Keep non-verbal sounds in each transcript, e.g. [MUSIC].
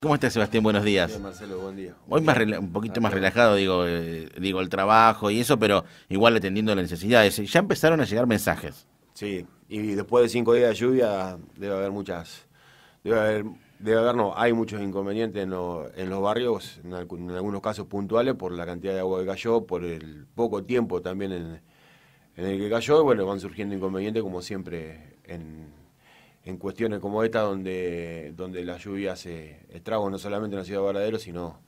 ¿Cómo estás, Sebastián? Buenos días. Marcelo, buen día. Hoy más un poquito más relajado, digo, eh, digo, el trabajo y eso, pero igual atendiendo las necesidades. Ya empezaron a llegar mensajes. Sí, y después de cinco días de lluvia debe haber muchas, debe haber, no, hay muchos inconvenientes en, en los barrios, en, algunos casos puntuales por la cantidad de agua que cayó, por el poco tiempo también en, en el que cayó, bueno, van surgiendo inconvenientes como siempre en, en cuestiones como esta donde, donde la lluvia hace estragos no solamente en la ciudad de Varadero, sino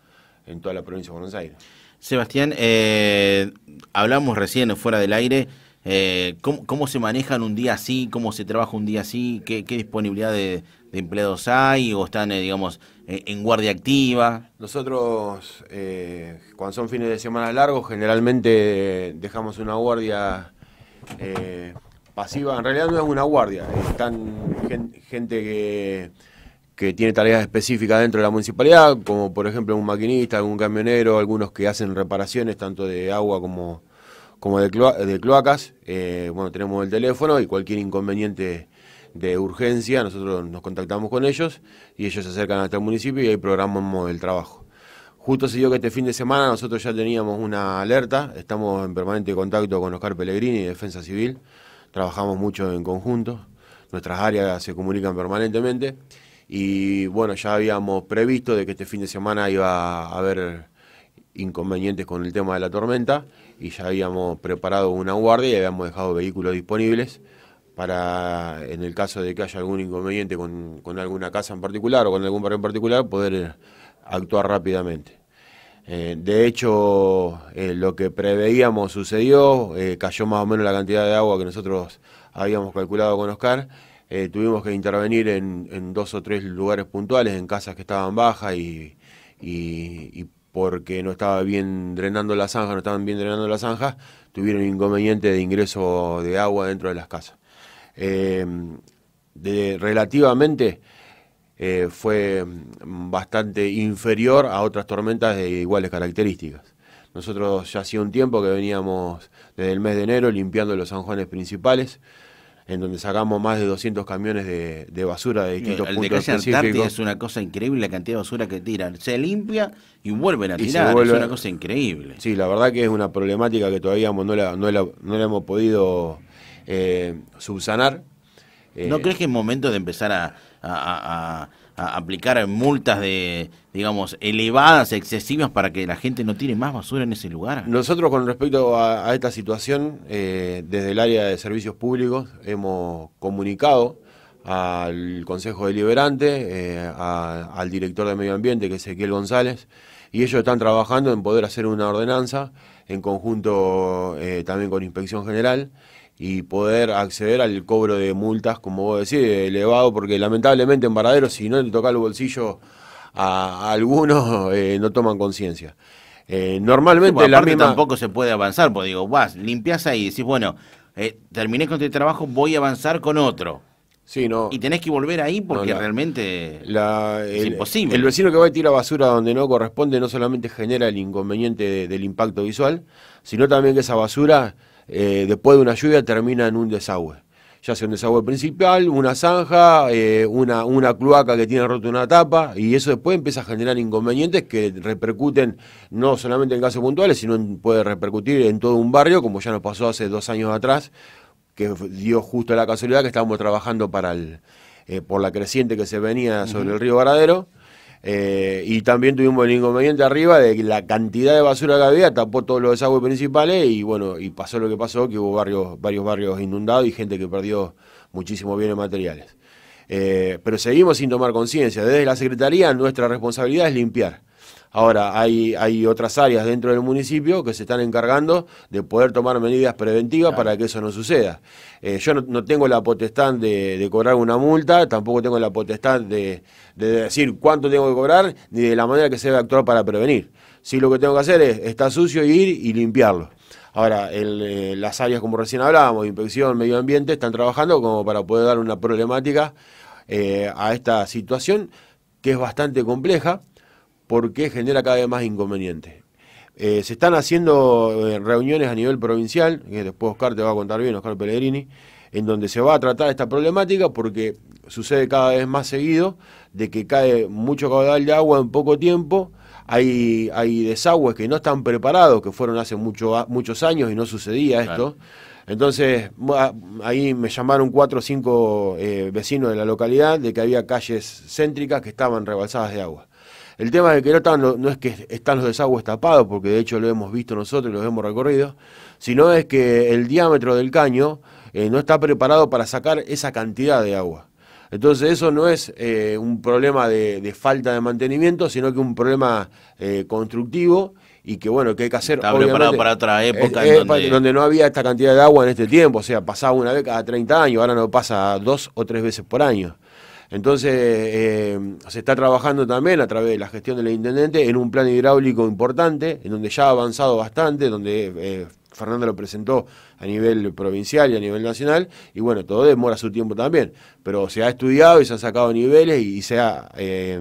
en toda la provincia de Buenos Aires. Sebastián, eh, hablamos recién fuera del aire, eh, ¿cómo, se manejan un día así? ¿Cómo se trabaja un día así? ¿Qué, disponibilidad de, de, empleados hay? ¿O están, eh, digamos, en guardia activa? Nosotros, cuando son fines de semana largos, generalmente dejamos una guardia en realidad no es una guardia, están gente que, tiene tareas específicas dentro de la municipalidad, como por ejemplo un maquinista, algún camionero, algunos que hacen reparaciones tanto de agua como, de, cloacas. Eh, bueno, tenemos el teléfono y cualquier inconveniente de urgencia, nosotros nos contactamos con ellos y ellos se acercan a nuestro municipio y ahí programamos el trabajo. Justo se dio que este fin de semana nosotros ya teníamos una alerta, estamos en permanente contacto con Oscar Pellegrini, Defensa Civil, trabajamos mucho en conjunto, nuestras áreas se comunican permanentemente y bueno, ya habíamos previsto de que este fin de semana iba a haber inconvenientes con el tema de la tormenta y ya habíamos preparado una guardia y habíamos dejado vehículos disponibles para, en el caso de que haya algún inconveniente con, con alguna casa en particular o con algún barrio en particular, poder actuar rápidamente. Eh, de hecho, eh, lo que preveíamos sucedió, eh, cayó más o menos la cantidad de agua que nosotros habíamos calculado con Oscar. tuvimos que intervenir en, dos o tres lugares puntuales, en casas que estaban bajas y, porque no estaba bien drenando la zanja, no estaban bien drenando las zanjas, tuvieron inconveniente de ingreso de agua dentro de las casas. De, relativamente eh, fue mm, bastante inferior a otras tormentas de iguales características. Nosotros ya hacía un tiempo que veníamos desde el mes de enero limpiando los Juanes principales, en donde sacamos más de 200 camiones de, basura de distintos el puntos de Antártida es una cosa increíble la cantidad de basura que tiran. Se limpia y vuelven a tirar. Es una cosa increíble. Sí, la verdad que es una problemática que todavía no la, no no hemos podido eh, subsanar. ¿No eh, crees que es momento de empezar a, a, aplicar multas de, digamos, elevadas, excesivas para que la gente no tire más basura en ese lugar? Nosotros con respecto a, esta situación, eh, desde el área de servicios públicos hemos comunicado al Consejo Deliberante, eh, al director de Medio Ambiente, que es Ezequiel González, y ellos están trabajando en poder hacer una ordenanza en conjunto eh, también con Inspección General y poder acceder al cobro de multas, como vos decís, elevado, porque lamentablemente en Varadero, si no le toca el bolsillo a, algunos, [LAUGHS] eh, no toman conciencia. Eh, normalmente tampoco se puede avanzar, porque digo, vas, limpias ahí y decís, bueno, eh, terminé con este trabajo, voy a avanzar con otro. Sí, Y tenés que volver ahí porque realmente la, es imposible. El vecino que va a tira basura donde no corresponde no solamente genera el inconveniente del impacto visual, sino también que esa basura eh, después de una lluvia termina en un desagüe. Ya sea un desagüe principal, una zanja, eh, una, una cloaca que tiene roto una tapa, y eso después empieza a generar inconvenientes que repercuten no solamente en casos puntuales, sino puede repercutir en todo un barrio, como ya nos pasó hace dos años atrás, que dio justo la casualidad que estábamos trabajando para el, eh, por la creciente que se venía sobre el río Varadero eh, y también tuvimos el inconveniente arriba de que la cantidad de basura que había tapó todos los desagües principales y bueno, y pasó lo que pasó, que hubo varios barrios inundados y gente que perdió muchísimos bienes materiales. Eh, pero seguimos sin tomar conciencia. Desde la Secretaría nuestra responsabilidad es limpiar. Ahora, hay, otras áreas dentro del municipio que se están encargando de poder tomar medidas preventivas para que eso no suceda. Eh, yo no, tengo la potestad de, cobrar una multa, tampoco tengo la potestad de, decir cuánto tengo que cobrar, ni de la manera que se debe actuar para prevenir. Sí, lo que tengo que hacer es, está sucio, ir y limpiarlo. Ahora, eh, las áreas como recién hablábamos, inspección, medio ambiente, están trabajando como para poder dar una problemática eh, a esta situación que es bastante compleja porque genera cada vez más inconvenientes. Eh, se están haciendo eh, reuniones a nivel provincial, que después Oscar te va a contar bien, Oscar Pellegrini, en donde se va a tratar esta problemática porque sucede cada vez más seguido de que cae mucho caudal de agua en poco tiempo, hay, hay desagües que no están preparados, que fueron hace mucho, muchos años y no sucedía esto. Entonces, ah, ahí me llamaron cuatro o cinco eh, vecinos de la localidad de que había calles céntricas que estaban rebalsadas de agua. El tema de que no, están, no, es que están los desagües tapados, porque de hecho lo hemos visto nosotros y los hemos recorrido, sino es que el diámetro del caño eh, no está preparado para sacar esa cantidad de agua. Entonces eso no es eh, un problema de, falta de mantenimiento, sino que un problema eh, constructivo y que bueno, que hay que hacer... Está preparado para otra época. donde... donde... no había esta cantidad de agua en este tiempo, o sea, pasaba una vez cada 30 años, ahora no pasa dos o tres veces por año. Entonces, eh, se está trabajando también a través de la gestión del intendente en un plan hidráulico importante, en donde ya ha avanzado bastante, donde eh, Fernando lo presentó a nivel provincial y a nivel nacional, y bueno, todo demora su tiempo también, pero se ha estudiado y se han sacado niveles y se ha eh,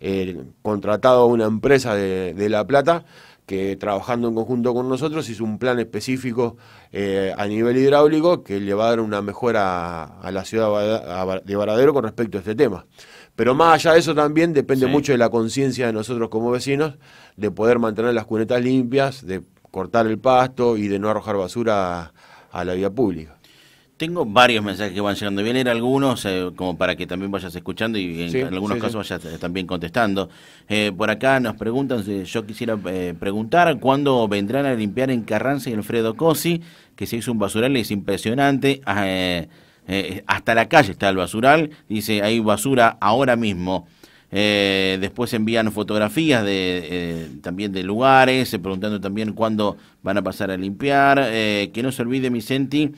eh, contratado a una empresa de La Plata que trabajando en conjunto con nosotros hizo un plan específico eh, a nivel hidráulico que le va a dar una mejora a, la ciudad de Varadero con respecto a este tema. Pero más allá de eso también depende mucho de la conciencia de nosotros como vecinos de poder mantener las cunetas limpias, de cortar el pasto y de no arrojar basura a la vía pública. Tengo varios mensajes que van llegando. Voy a algunos eh, como para que también vayas escuchando y en, algunos casos vayas eh, también contestando. Eh, por acá nos preguntan, yo quisiera preguntar, ¿cuándo vendrán a limpiar en Carranza y Alfredo Cosi? Que se hizo un basural, es impresionante. Ah, hasta la calle está el basural. Dice, hay basura ahora mismo. después envían fotografías de, también de lugares, preguntando también cuándo van a pasar a limpiar. que no se olvide, Vicente,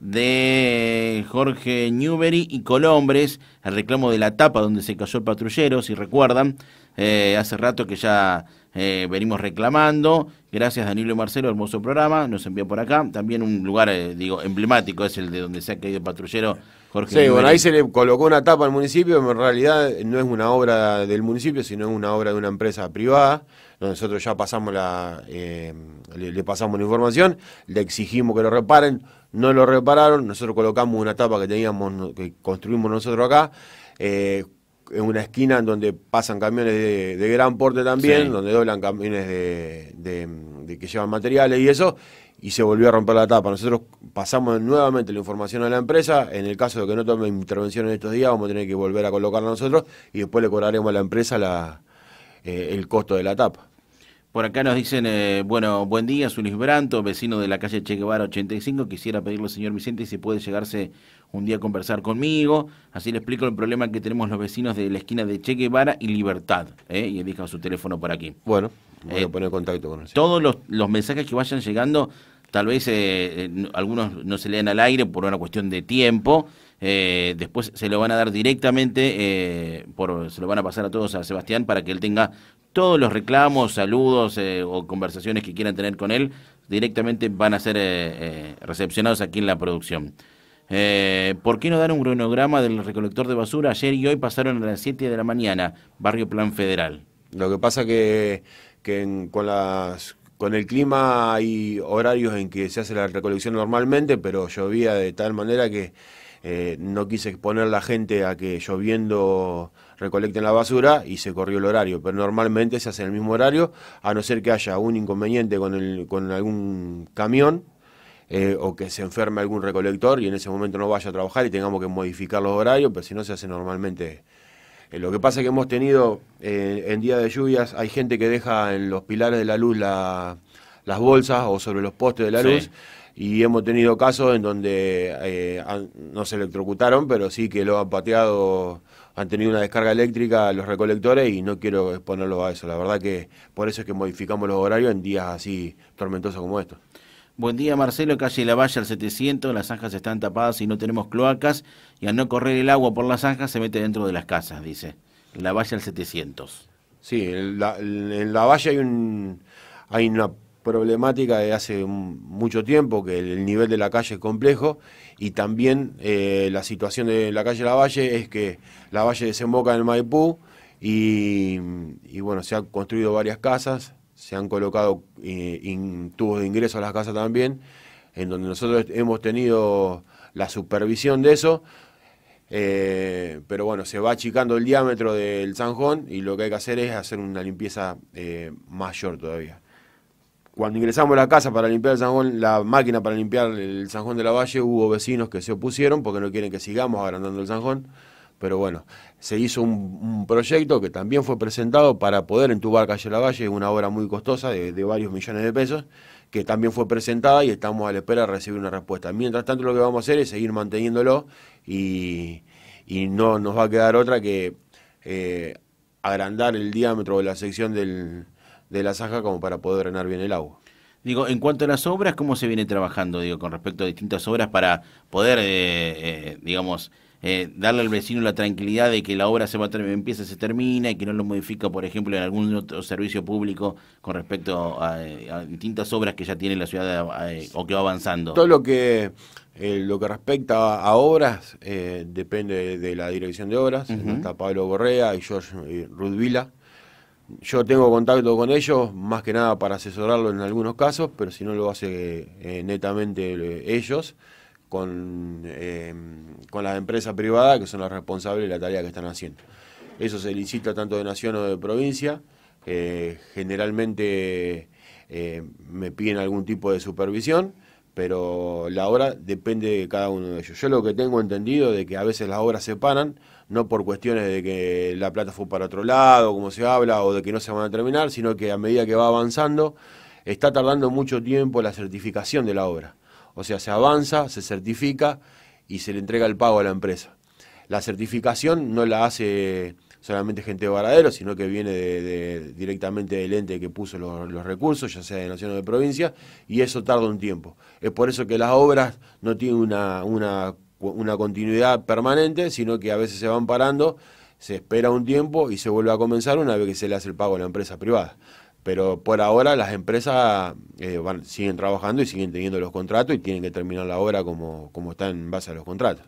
de Jorge Newbery y Colombres, el reclamo de la tapa donde se cayó el patrullero, si recuerdan, eh, hace rato que ya eh, venimos reclamando. Gracias Danilo y Marcelo, hermoso programa, nos envió por acá. También un lugar, eh, digo, emblemático es el de donde se ha caído el patrullero Jorge. Sí, bueno, ahí se le colocó una tapa al municipio, en realidad no es una obra del municipio, sino es una obra de una empresa privada nosotros ya pasamos la, le, pasamos la información, le exigimos que lo reparen, no lo repararon, nosotros colocamos una tapa que teníamos, que construimos nosotros acá, eh, en una esquina en donde pasan camiones de, gran porte también, donde doblan camiones de, que llevan materiales y eso, y se volvió a romper la tapa. Nosotros pasamos nuevamente la información a la empresa, en el caso de que no tome intervención en estos días, vamos a tener que volver a colocarla nosotros y después le cobraremos a la empresa eh, el costo de la tapa. Por acá nos dicen, eh, bueno, buen día, Zulis Branto, vecino de la calle Che Guevara 85. Quisiera pedirle, señor Vicente, si puede llegarse un día a conversar conmigo. Así le explico el problema que tenemos los vecinos de la esquina de Che Guevara y Libertad. ¿eh? Y elija su teléfono por aquí. Bueno, voy a eh, poner contacto con él. Todos los, los, mensajes que vayan llegando, tal vez eh, algunos no se lean al aire por una cuestión de tiempo. Eh, después se lo van a dar directamente, eh, por, se lo van a pasar a todos a Sebastián para que él tenga todos los reclamos, saludos eh, o conversaciones que quieran tener con él, directamente van a ser recepcionados aquí en la producción. ¿Por qué no dar un cronograma del recolector de basura? Ayer y hoy pasaron a las 7 de la mañana, Barrio Plan Federal. Lo que pasa que, que en, con las con el clima hay horarios en que se hace la recolección normalmente, pero llovía de tal manera que eh, no quise exponer a la gente a que lloviendo recolecten la basura y se corrió el horario. Pero normalmente se hace en el mismo horario, a no ser que haya un inconveniente con, algún camión eh, o que se enferme algún recolector y en ese momento no vaya a trabajar y tengamos que modificar los horarios, pero si no se hace normalmente eh, lo que pasa es que hemos tenido eh, en días de lluvias, hay gente que deja en los pilares de la luz las bolsas o sobre los postes de la luz. Y hemos tenido casos en donde eh, no se electrocutaron, pero sí que lo han pateado, han tenido una descarga eléctrica los recolectores y no quiero exponerlo a eso. La verdad que por eso es que modificamos los horarios en días así tormentosos como estos. Buen día, Marcelo. Calle La Valle al 700. Las zanjas están tapadas y no tenemos cloacas. Y al no correr el agua por las zanjas se mete dentro de las casas, dice. La Valle al 700. Sí, en la, Valle hay, un, hay una problemática de hace mucho tiempo, que el, nivel de la calle es complejo y también eh, la situación de la calle La Valle es que La Valle desemboca en el Maipú y, y bueno, se han construido varias casas, se han colocado en eh, tubos de ingreso a las casas también, en donde nosotros hemos tenido la supervisión de eso. Eh, pero bueno, se va achicando el diámetro del zanjón y lo que hay que hacer es hacer una limpieza eh, mayor todavía. Cuando ingresamos a la casa para limpiar el zanjón, la máquina para limpiar el zanjón de la valle, hubo vecinos que se opusieron porque no quieren que sigamos agrandando el zanjón. Pero bueno, se hizo un, proyecto que también fue presentado para poder entubar Calle La Valle, una obra muy costosa de, varios millones de pesos, que también fue presentada y estamos a la espera de recibir una respuesta. Mientras tanto, lo que vamos a hacer es seguir manteniéndolo y, no nos va a quedar otra que eh, agrandar el diámetro de la sección del, de la zanja como para poder drenar bien el agua. Digo, en cuanto a las obras, ¿cómo se viene trabajando, digo, con respecto a distintas obras para poder, eh, eh, digamos, eh, darle al vecino la tranquilidad de que la obra se va empieza y se termina y que no lo modifica, por ejemplo, en algún otro servicio público con respecto a, eh, distintas obras que ya tiene la ciudad eh, o que va avanzando. Todo lo que lo que respecta a obras depende de la dirección de obras, está Pablo Borrea y George Rudvila. Yo tengo contacto con ellos, más que nada para asesorarlo en algunos casos, pero si no lo hace netamente ellos con, eh, con las empresas privadas que son las responsables de la tarea que están haciendo. Eso se licita tanto de nación o de provincia. Eh, generalmente eh, me piden algún tipo de supervisión, pero la obra depende de cada uno de ellos. Yo lo que tengo entendido de que a veces las obras se paran, no por cuestiones de que la plata fue para otro lado, como se habla, o de que no se van a terminar, sino que a medida que va avanzando, está tardando mucho tiempo la certificación de la obra. O sea, se avanza, se certifica y se le entrega el pago a la empresa. La certificación no la hace solamente gente de Varadero, sino que viene directamente del ente que puso los, recursos, ya sea de nación o de provincia, y eso tarda un tiempo. Es por eso que las obras no tienen una continuidad permanente, sino que a veces se van parando, se espera un tiempo y se vuelve a comenzar una vez que se le hace el pago a la empresa privada. Pero por ahora las empresas eh, siguen trabajando y siguen teniendo los contratos y tienen que terminar la obra como, como está en base a los contratos.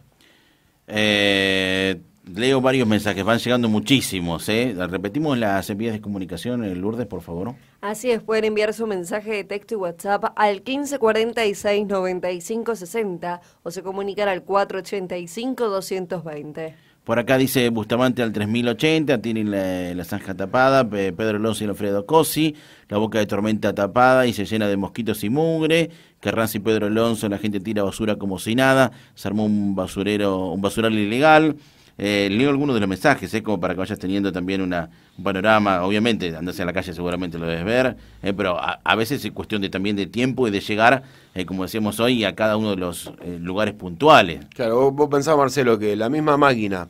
Eh, leo varios mensajes, van llegando muchísimos. ¿eh? Repetimos las vías de comunicación, en eh, Lourdes, por favor. Así es, pueden enviar su mensaje de texto y WhatsApp al 1546 9560 o se comunicar al 485 220. Por acá dice Bustamante al 3080, tienen la, zanja tapada, Pedro Alonso y Alfredo Cosi, la boca de tormenta tapada y se llena de mosquitos y mugre. Carranza y Pedro Alonso, la gente tira basura como si nada, se armó un basurero, un basural ilegal. Eh, leo algunos de los mensajes, eh, como para que vayas teniendo también una, un panorama. Obviamente, andarse a la calle seguramente lo debes ver, eh, pero a, veces es cuestión de, también de tiempo y de llegar, eh, como decíamos hoy, a cada uno de los lugares puntuales. Claro, vos, vos Marcelo, que la misma máquina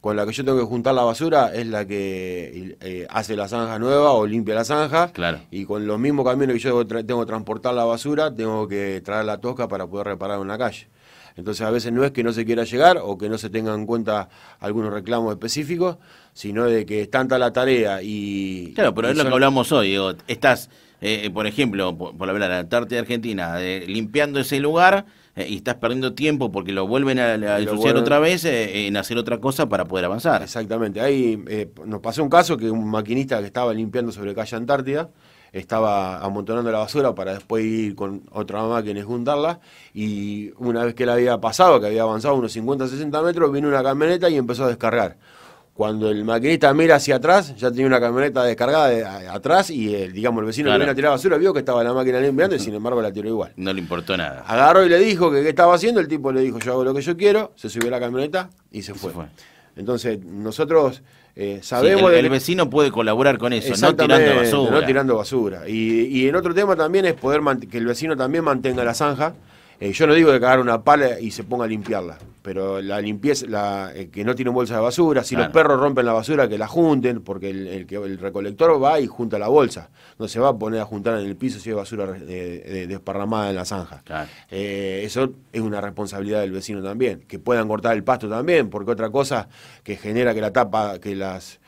con la que yo tengo que juntar la basura es la que eh, hace la zanja nueva o limpia la zanja. Claro. Y con los mismos caminos que yo tengo que transportar la basura, tengo que traer la tosca para poder reparar una calle. Entonces a veces no es que no se quiera llegar o que no se tengan en cuenta algunos reclamos específicos, sino de que es tanta la tarea y... Claro, pero es lo que hablamos hoy. estás, eh, eh, por ejemplo, por, hablar de la tarde de Argentina, limpiando ese lugar eh, y estás perdiendo tiempo porque lo vuelven a, otra vez eh, eh, en hacer otra cosa para poder avanzar. Exactamente. Ahí nos pasó un caso que un maquinista que estaba limpiando sobre calle Antártida estaba amontonando la basura para después ir con otra máquina y juntarla. Y una vez que la había pasado, que había avanzado unos 50, 60 metros, vino una camioneta y empezó a descargar. Cuando el maquinista mira hacia atrás, ya tenía una camioneta descargada atrás y el, digamos, el vecino que vino a tirar basura vio que estaba la máquina limpiando y sin embargo la tiró igual. No le importó nada. Agarró y le dijo que qué estaba haciendo, el tipo le dijo yo hago lo que yo quiero, se subió la camioneta y se fue. Entonces, nosotros eh, sabemos. el, vecino puede colaborar con eso, no tirando basura. No tirando basura. Y, y el otro tema también es poder que el vecino también mantenga la zanja eh, yo no digo que cagar una pala y se ponga a limpiarla, pero la limpieza, eh, que no tiene bolsa de basura, si los perros rompen la basura, que la junten, porque el, recolector va y junta la bolsa, no se va a poner a juntar en el piso si hay basura eh, desparramada en la zanja. eso es una responsabilidad del vecino también, que puedan cortar el pasto también, porque otra cosa que genera que la tapa, que las...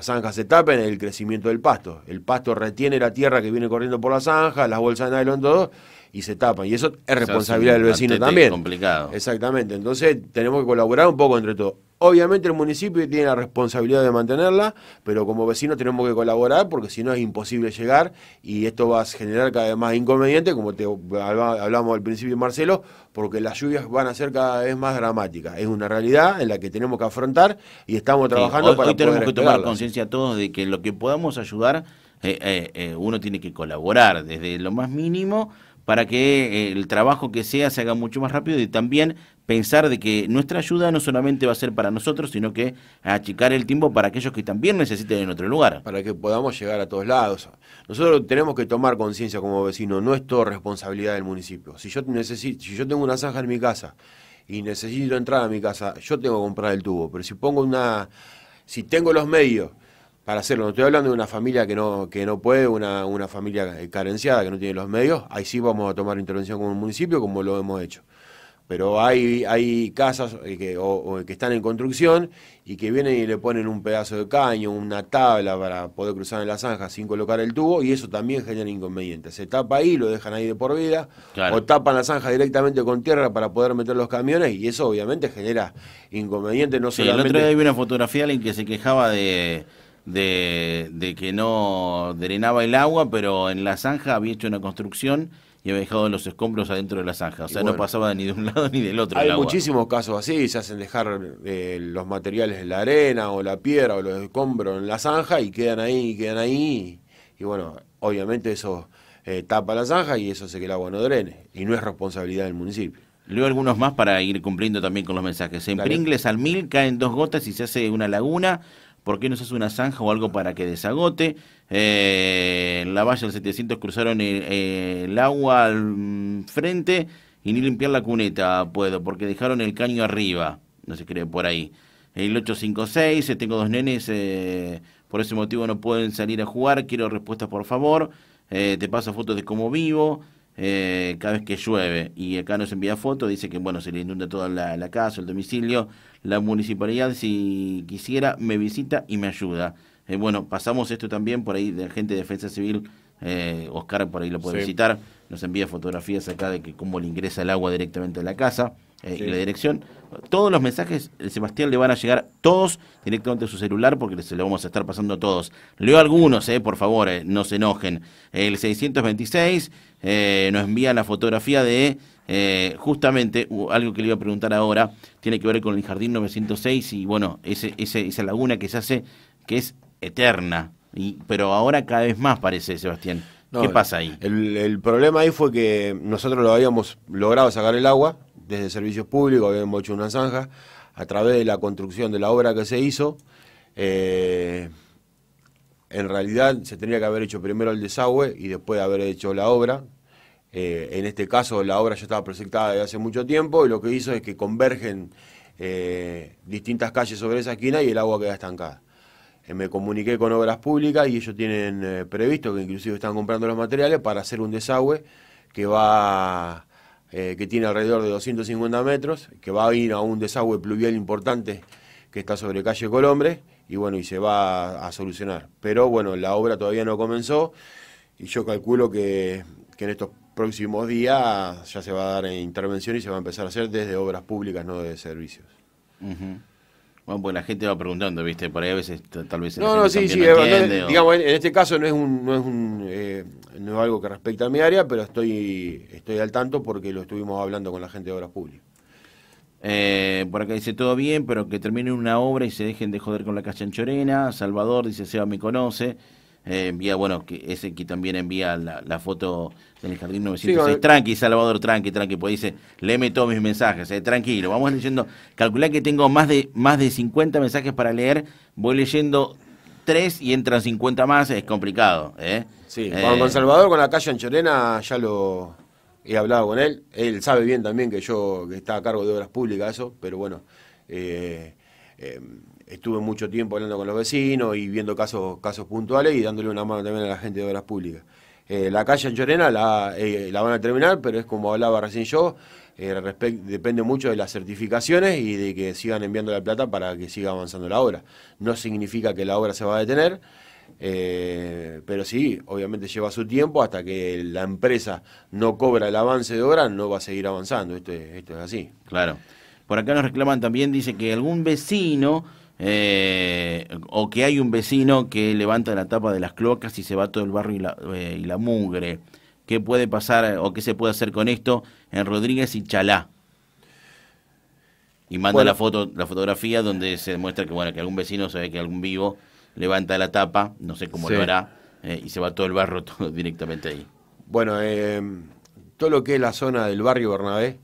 zanjas se tapen, el crecimiento del pasto. El pasto retiene la tierra que viene corriendo por la zanja, las bolsas de nylon, todo, y se tapa. Y eso es responsabilidad del vecino también. complicado. Exactamente. Entonces tenemos que colaborar un poco entre todos. Obviamente el municipio tiene la responsabilidad de mantenerla, pero como vecinos tenemos que colaborar porque si no es imposible llegar y esto va a generar cada vez más inconvenientes, como te hablamos al principio Marcelo, porque las lluvias van a ser cada vez más dramáticas. Es una realidad en la que tenemos que afrontar y estamos trabajando para hoy tenemos que tomar conciencia todos de que lo que podamos ayudar eh, eh, eh, uno tiene que colaborar desde lo más mínimo para que eh, el trabajo que sea se haga mucho más rápido y también pensar de que nuestra ayuda no solamente va a ser para nosotros, sino que achicar el tiempo para aquellos que también necesiten en otro lugar. Para que podamos llegar a todos lados. Nosotros tenemos que tomar conciencia como vecinos, no es toda responsabilidad del municipio. Si yo necesito, si yo tengo una zanja en mi casa y necesito entrar a mi casa, yo tengo que comprar el tubo, pero si pongo una si tengo los medios para hacerlo. No estoy hablando de una familia que no, que no puede, una, una familia carenciada, que no tiene los medios. Ahí sí vamos a tomar intervención con el municipio, como lo hemos hecho. Pero hay, hay casas eh, que, están en construcción y que vienen y le ponen un pedazo de caño, una tabla para poder cruzar en la zanja sin colocar el tubo y eso también genera inconvenientes. Se tapa ahí, lo dejan ahí de por vida o tapan la zanja directamente con tierra para poder meter los camiones y eso obviamente genera inconvenientes no solamente... el otro día vi una fotografía de alguien que se quejaba de de, que no drenaba el agua, pero en la zanja había hecho una construcción y había dejado los escombros adentro de la zanja. O sea, no pasaba ni de un lado ni del otro. Hay muchísimos casos así, se hacen dejar eh, los materiales en la arena o la piedra o los escombros en la zanja y quedan ahí, y quedan ahí. Y, bueno, obviamente eso eh, tapa la zanja y eso hace que el agua no drene. Y no es responsabilidad del municipio. Leo algunos más para ir cumpliendo también con los mensajes. En Pringles al mil caen dos gotas y se hace una laguna. ¿Por qué no se hace una zanja o algo para que desagote? Eh, la valla del 700 cruzaron eh, el, agua al mm, frente y ni limpiar la cuneta puedo, porque dejaron el caño arriba. No se cree por ahí. El 856, eh, tengo dos nenes, eh, por ese motivo no pueden salir a jugar. Quiero respuestas, por favor. te paso fotos de cómo vivo. cada vez que llueve y acá nos envía fotos, dice que bueno se le inunda toda la, la casa, el domicilio, la municipalidad si quisiera me visita y me ayuda. Eh, bueno, pasamos esto también por ahí de gente de Defensa Civil, eh, Oscar por ahí lo puede visitar, nos envía fotografías acá de que cómo le ingresa el agua directamente a la casa. Eh, y la dirección. Todos los mensajes, eh, Sebastián, le van a llegar todos directamente a su celular porque se lo vamos a estar pasando a todos. Leo algunos, eh, por favor, eh, no se enojen. El 626 nos envía la fotografía de justamente algo que le iba a preguntar ahora, tiene que ver con el Jardín 906 y bueno, ese, esa laguna que se hace que es eterna, y, pero ahora cada vez más parece, Sebastián. ¿Qué pasa ahí? el, problema ahí fue que nosotros lo habíamos logrado sacar el agua desde servicios públicos, habíamos hecho una zanja, a través de la construcción de la obra que se hizo, eh, en realidad se tenía que haber hecho primero el desagüe y después haber hecho la obra. Eh, en este caso la obra ya estaba proyectada desde hace mucho tiempo y lo que hizo es que convergen eh, distintas calles sobre esa esquina y el agua queda estancada. me comuniqué con obras públicas y ellos tienen previsto, que inclusive están comprando los materiales, para hacer un desagüe que va eh, que tiene alrededor de 250 metros, que va a ir a un desagüe pluvial importante que está sobre calle Colombre, y bueno, y se va a, solucionar. Pero bueno, la obra todavía no comenzó, y yo calculo que, en estos próximos días ya se va a dar intervención y se va a empezar a hacer desde obras públicas, no de servicios. Bueno, pues la gente va preguntando, ¿viste? Por ahí a veces tal vez... No, no, sí, sí. No entiende, Digamos, en, este caso no es un, no es un, eh, algo que respecta a mi área, pero estoy, estoy al tanto porque lo estuvimos hablando con la gente de Obras Públicas. Eh, por acá dice todo bien, pero que terminen una obra y se dejen de joder con la cachanchorena. Salvador dice Seba me conoce envía, bueno, ese que también envía la, foto del Jardín 906. tranqui, Salvador, tranqui, tranqui, pues dice, léeme todos mis mensajes, eh, tranquilo, vamos leyendo. Calculá que tengo más de, más de 50 mensajes para leer, voy leyendo tres y entran 50 más, es complicado. ¿eh? Sí, eh, con Salvador, con la calle Anchorena, ya lo he hablado con él. Él sabe bien también que yo, que está a cargo de obras públicas, eso, pero bueno, eh, Em, estuve mucho tiempo hablando con los vecinos y viendo casos, casos puntuales y dándole una mano también a la gente de obras públicas. Eh, la calle en eh, la, van a terminar, pero es como hablaba recién yo, eh, depende mucho de las certificaciones y de que sigan enviando la plata para que siga avanzando la obra. No significa que la obra se va a detener, pero sí, obviamente lleva su tiempo hasta que la empresa no cobra el avance de obra, no va a seguir avanzando. Esto esto es así. Claro. Por acá nos reclaman también, dice que algún vecino... Eh, o que hay un vecino que levanta la tapa de las cloacas y se va todo el barrio y la, eh, mugre. ¿Qué puede pasar eh, o qué se puede hacer con esto en Rodríguez y Chalá? Y manda la foto, la fotografía donde se demuestra que bueno que algún vecino sabe que algún vivo levanta la tapa, no sé cómo lo hará, y se va todo el barro [LAUGHS] directamente ahí. Bueno, todo lo que es la zona del barrio Bernabé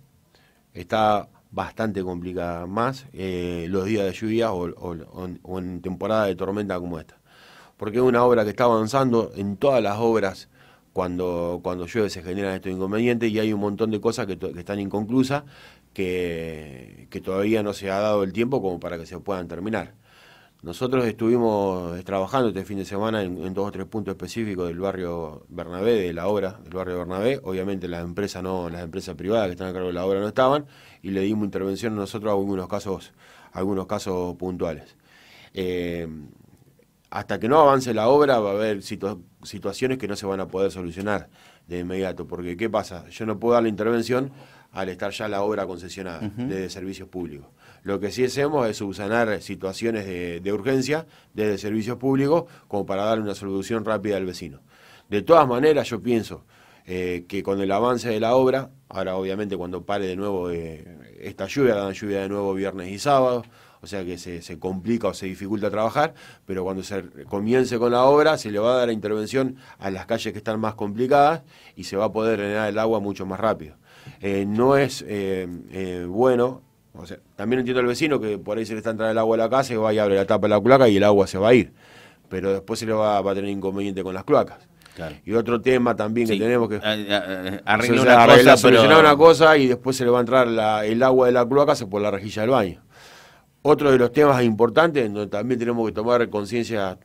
está bastante complicada, más eh, los días de lluvia o, en temporada de tormenta como esta. Porque es una obra que está avanzando en todas las obras. Cuando, cuando llueve se generan estos inconvenientes y hay un montón de cosas que, que están inconclusas que, que, todavía no se ha dado el tiempo como para que se puedan terminar. Nosotros estuvimos trabajando este fin de semana en, dos o tres puntos específicos del barrio Bernabé, de la obra del barrio Bernabé. Obviamente las empresas no, las empresas privadas que están a cargo de la obra no estaban y le dimos intervención nosotros a algunos casos, a algunos casos puntuales. Eh, hasta que no avance la obra va a haber situaciones que no se van a poder solucionar de inmediato, porque ¿qué pasa? Yo no puedo dar la intervención al estar ya la obra concesionada de servicios públicos. Lo que sí hacemos es subsanar situaciones de, urgencia desde servicios públicos como para dar una solución rápida al vecino. De todas maneras, yo pienso eh, que con el avance de la obra, ahora obviamente cuando pare de nuevo eh, esta lluvia, la lluvia de nuevo viernes y sábado, o sea que se, complica o se dificulta trabajar, pero cuando se comience con la obra se le va a dar intervención a las calles que están más complicadas y se va a poder drenar el agua mucho más rápido. Eh, no es bueno o sea, también entiendo al vecino que por ahí se le está entrando el agua a la casa y va y abre la tapa de la cloaca y el agua se va a ir. Pero después se le va, a tener inconveniente con las cloacas. Y otro tema también que tenemos que eh, eh, eh, arreglar una, cosa, pero... una cosa y después se le va a entrar el agua de la cloaca por la rejilla del baño. Otro de los temas importantes en donde también tenemos que tomar conciencia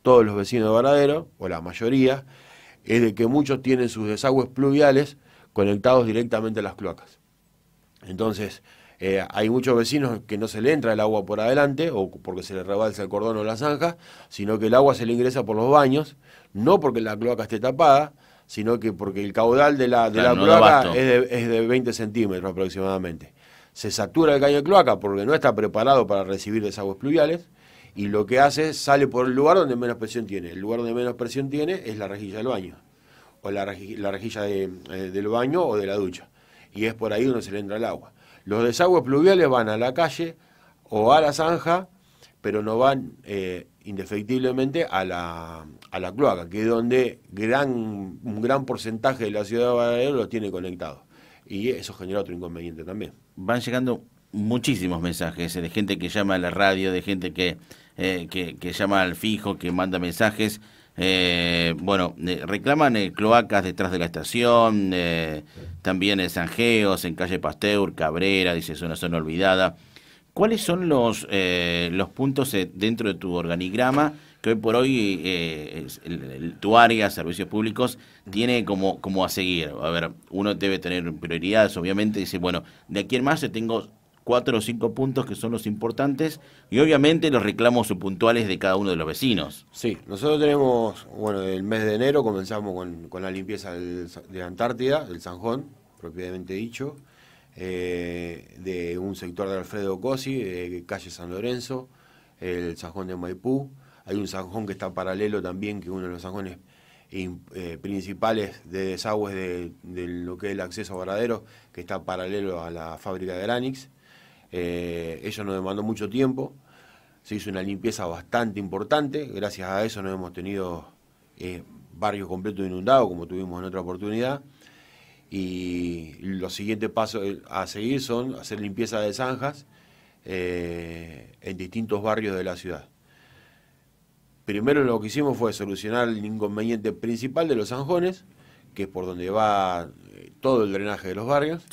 todos los vecinos de Varadero, o la mayoría, es de que muchos tienen sus desagües pluviales conectados directamente a las cloacas. Entonces, eh, hay muchos vecinos que no se le entra el agua por adelante o porque se le rebalsa el cordón o la zanja, sino que el agua se le ingresa por los baños, no porque la cloaca esté tapada, sino que porque el caudal de la, la cloaca es de, 20 centímetros aproximadamente. Se satura el caño de cloaca porque no está preparado para recibir desagües pluviales y lo que hace es sale por el lugar donde menos presión tiene. El lugar donde menos presión tiene es la rejilla del baño o la, rejilla eh, del baño o de la ducha. Y es por ahí donde se le entra el agua. Los desagües pluviales van a la calle o a la zanja, pero no van eh, indefectiblemente a la, a la cloaca, que es donde gran, un gran porcentaje de la ciudad de Valladolid lo tiene conectado. Y eso genera otro inconveniente también. Van llegando muchísimos mensajes eh, de gente que llama a la radio, de gente que, eh, llama al fijo, que manda mensajes. bueno, reclaman cloacas detrás de la estación, también en Sanjeos, en calle Pasteur, Cabrera, dice, es una zona olvidada. ¿Cuáles son los, eh, los puntos eh, dentro de tu organigrama que hoy por hoy eh, tu área, servicios públicos, tiene como, como a seguir? A ver, uno debe tener prioridades, obviamente, dice, bueno, de aquí en más yo tengo cuatro o cinco puntos que son los importantes y obviamente los reclamos puntuales de cada uno de los vecinos. Sí, nosotros tenemos, bueno, el mes de enero comenzamos con, la limpieza de Antártida, el Sanjón, propiamente dicho, eh, de un sector de Alfredo Cosi, calle San Lorenzo, el zanjón de Maipú. Hay un zanjón que está paralelo también, que es uno de los Sanjones eh, principales de desagües de, lo que es el acceso a Varadero, que está paralelo a la fábrica de Granix. Eh, ello nos demandó mucho tiempo, se hizo una limpieza bastante importante, gracias a eso no hemos tenido eh, barrios completos inundados como tuvimos en otra oportunidad. Y los siguientes pasos eh, a seguir son hacer limpieza de zanjas eh, en distintos barrios de la ciudad. Primero lo que hicimos fue solucionar el inconveniente principal de los zanjones, que es por donde va todo el drenaje de los barrios.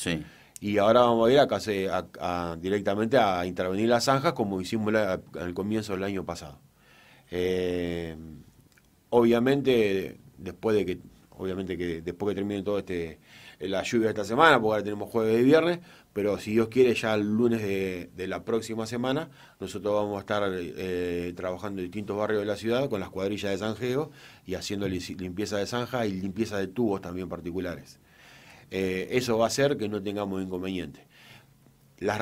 Y ahora vamos a ir a, directamente a intervenir las zanjas como hicimos el comienzo del año pasado. Eh, obviamente, después de que, obviamente que después que termine todo este la lluvia de esta semana, porque ahora tenemos jueves y viernes, pero si Dios quiere, ya el lunes de, la próxima semana, nosotros vamos a estar eh, trabajando en distintos barrios de la ciudad con las cuadrillas de Sanjeo y haciendo limpieza de zanja y limpieza de tubos también particulares. Eh, eso va a hacer que no tengamos inconvenientes.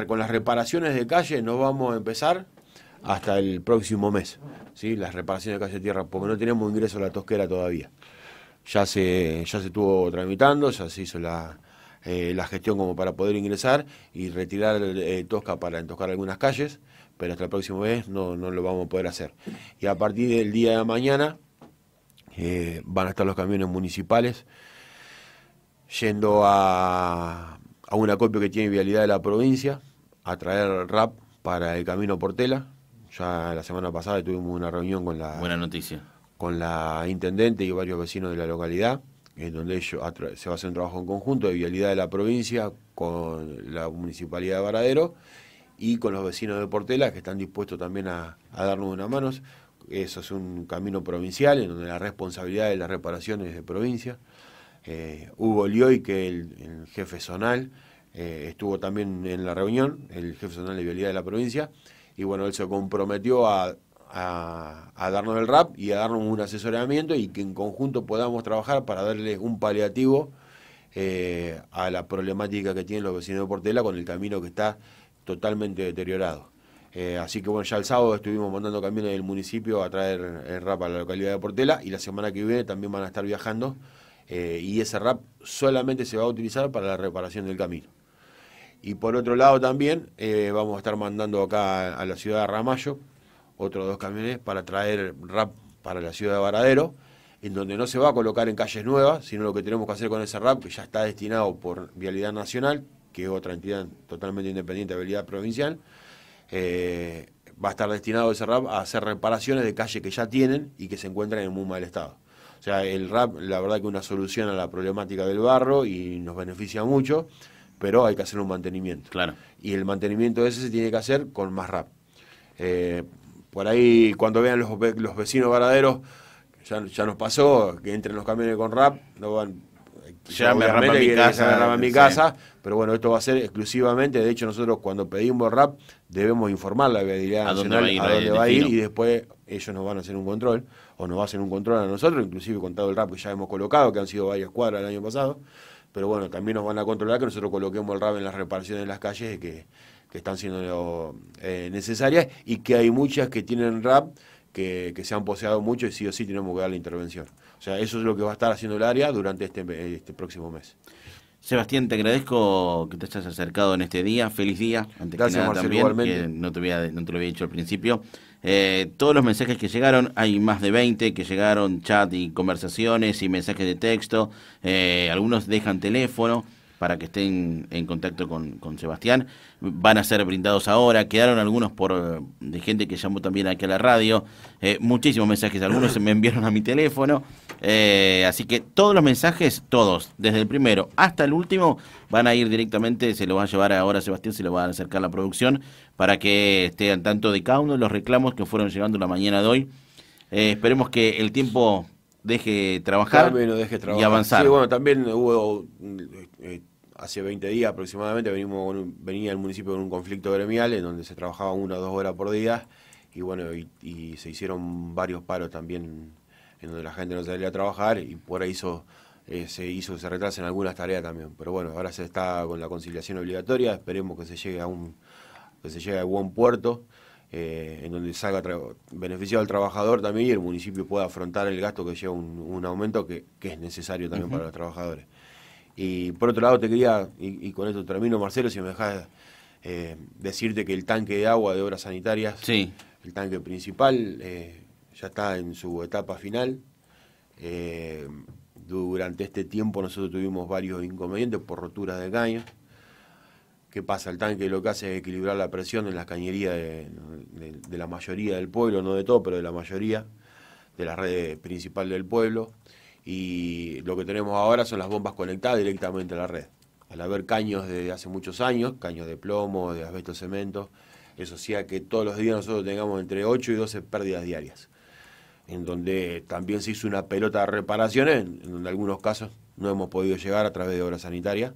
con las reparaciones de calle no vamos a empezar hasta el próximo mes, ¿sí? las reparaciones de calle de tierra, porque no tenemos ingreso a la tosquera todavía. Ya se, ya se estuvo tramitando, ya se hizo la, eh, la gestión como para poder ingresar y retirar eh, tosca para entoscar algunas calles, pero hasta el próximo mes no, no lo vamos a poder hacer. Y a partir del día de mañana van a estar los camiones municipales yendo a, a un acopio que tiene Vialidad de la provincia, a traer rap para el Camino Portela. Ya la semana pasada tuvimos una reunión con la... Buena noticia. Con la intendente y varios vecinos de la localidad, en donde ellos, se va a hacer un trabajo en conjunto de Vialidad de la provincia con la Municipalidad de Varadero y con los vecinos de Portela, que están dispuestos también a, a darnos una mano. Eso es un camino provincial en donde la responsabilidad de las reparaciones es de provincia eh, Hugo Lioy, que el, el jefe zonal, eh, estuvo también en la reunión, el jefe zonal de violencia de la provincia, y bueno, él se comprometió a, darnos el RAP y a darnos un asesoramiento y que en conjunto podamos trabajar para darle un paliativo eh, a la problemática que tienen los vecinos de Portela con el camino que está totalmente deteriorado. Eh, así que bueno, ya el sábado estuvimos mandando camiones del municipio a traer el RAP a la localidad de Portela y la semana que viene también van a estar viajando eh, y ese RAP solamente se va a utilizar para la reparación del camino. Y por otro lado también eh, vamos a estar mandando acá a, la ciudad de Ramallo otros dos camiones para traer RAP para la ciudad de Varadero, en donde no se va a colocar en calles nuevas, sino lo que tenemos que hacer con ese RAP, que ya está destinado por Vialidad Nacional, que es otra entidad totalmente independiente de Vialidad Provincial, eh, va a estar destinado ese RAP a hacer reparaciones de calles que ya tienen y que se encuentran en muy mal estado. O sea, el rap, la verdad que una solución a la problemática del barro y nos beneficia mucho, pero hay que hacer un mantenimiento. Claro. Y el mantenimiento ese se tiene que hacer con más rap. Eh, por ahí, cuando vean los, vecinos varaderos, ya, ya nos pasó, que entren los camiones con rap, no van ya me arraba mi casa. mi casa, pero bueno, esto va a ser exclusivamente, de hecho nosotros cuando pedimos rap debemos informar la viabilidad nacional a dónde va a ir y después ellos nos van a hacer un control o nos a hacen un control a nosotros, inclusive contado el rap que ya hemos colocado, que han sido varias cuadras el año pasado, pero bueno, también nos van a controlar que nosotros coloquemos el rap en las reparaciones de las calles que, que están siendo eh, necesarias y que hay muchas que tienen rap que, que se han poseado mucho y sí o sí tenemos que dar la intervención. O sea, eso es lo que va a estar haciendo el área durante este, este próximo mes. Sebastián, te agradezco que te hayas acercado en este día. Feliz día. Antes Gracias, que no, te había, no te lo había dicho al principio. Eh, todos los mensajes que llegaron, hay más de 20 que llegaron, chat y conversaciones y mensajes de texto. Eh, algunos dejan teléfono para que estén en contacto con, Sebastián. Van a ser brindados ahora, quedaron algunos por eh, de gente que llamó también aquí a la radio. Eh, muchísimos mensajes, algunos se me enviaron a mi teléfono. Eh, así que todos los mensajes, todos, desde el primero hasta el último, van a ir directamente, se lo va a llevar ahora Sebastián, se lo va a acercar a la producción para que estén al tanto de cada uno de los reclamos que fueron llegando la mañana de hoy. esperemos que el tiempo deje trabajar, y avanzar. bueno, también hubo, eh, eh, hace 20 días aproximadamente, venimos venía el municipio con un conflicto gremial en donde se trabajaba una o dos horas por día y bueno, y, se hicieron varios paros también en donde la gente no salía a trabajar y por ahí eh, se hizo que se retrasen algunas tareas también. Pero bueno, ahora se está con la conciliación obligatoria, esperemos que se llegue a un que se llegue a buen puerto. Eh, en donde salga beneficiado al trabajador también y el municipio pueda afrontar el gasto que lleva un, aumento que, es necesario también para los trabajadores. Y por otro lado te quería, y, con esto termino Marcelo, si me dejas eh, decirte que el tanque de agua de obras sanitarias, el tanque principal, eh, ya está en su etapa final. durante este tiempo nosotros tuvimos varios inconvenientes por roturas de caña ¿Qué pasa? El tanque lo que hace es equilibrar la presión en las cañerías de, la mayoría del pueblo, no de todo, pero de la mayoría, de la red principal del pueblo. Y lo que tenemos ahora son las bombas conectadas directamente a la red. Al haber caños de hace muchos años, caños de plomo, de asbesto cemento, eso hacía que todos los días nosotros tengamos entre 8 y 12 pérdidas diarias. En donde también se hizo una pelota de reparaciones, en, en algunos casos no hemos podido llegar a través de obra sanitaria,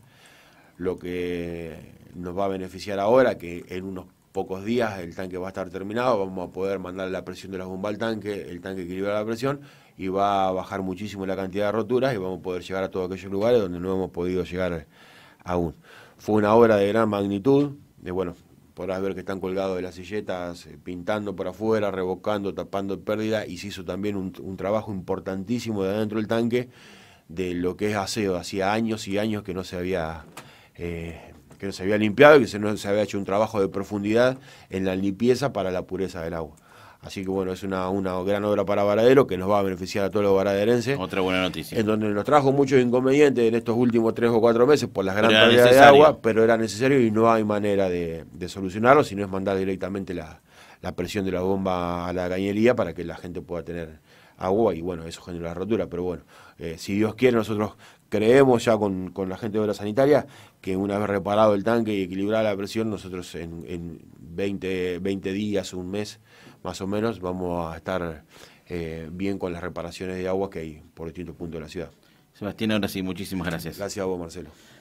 Lo que nos va a beneficiar ahora, que en unos pocos días el tanque va a estar terminado, vamos a poder mandar la presión de la bomba al tanque, el tanque equilibra la presión y va a bajar muchísimo la cantidad de roturas y vamos a poder llegar a todos aquellos lugares donde no hemos podido llegar aún. Fue una obra de gran magnitud, de bueno, podrás ver que están colgados de las silletas, eh, pintando por afuera, revocando, tapando pérdida, y se hizo también un, trabajo importantísimo de adentro del tanque de lo que es aseo, hacía años y años que no se había eh, que no se había limpiado y que se no se había hecho un trabajo de profundidad en la limpieza para la pureza del agua. Así que bueno, es una, una gran obra para Varadero que nos va a beneficiar a todos los varaderenses. Otra buena noticia. En donde nos trajo muchos inconvenientes en estos últimos tres o cuatro meses por las grandes pérdidas de agua, pero era necesario y no hay manera de, de solucionarlo, no es mandar directamente la, la presión de la bomba a la cañería para que la gente pueda tener agua y bueno, eso genera la rotura, pero bueno, eh, si Dios quiere nosotros creemos ya con, la gente de la sanitaria que una vez reparado el tanque y equilibrada la presión, nosotros en, en 20, 20 días, un mes más o menos, vamos a estar eh, bien con las reparaciones de agua que hay por distintos puntos de la ciudad. Sebastián, ahora sí, muchísimas gracias. Gracias a vos, Marcelo.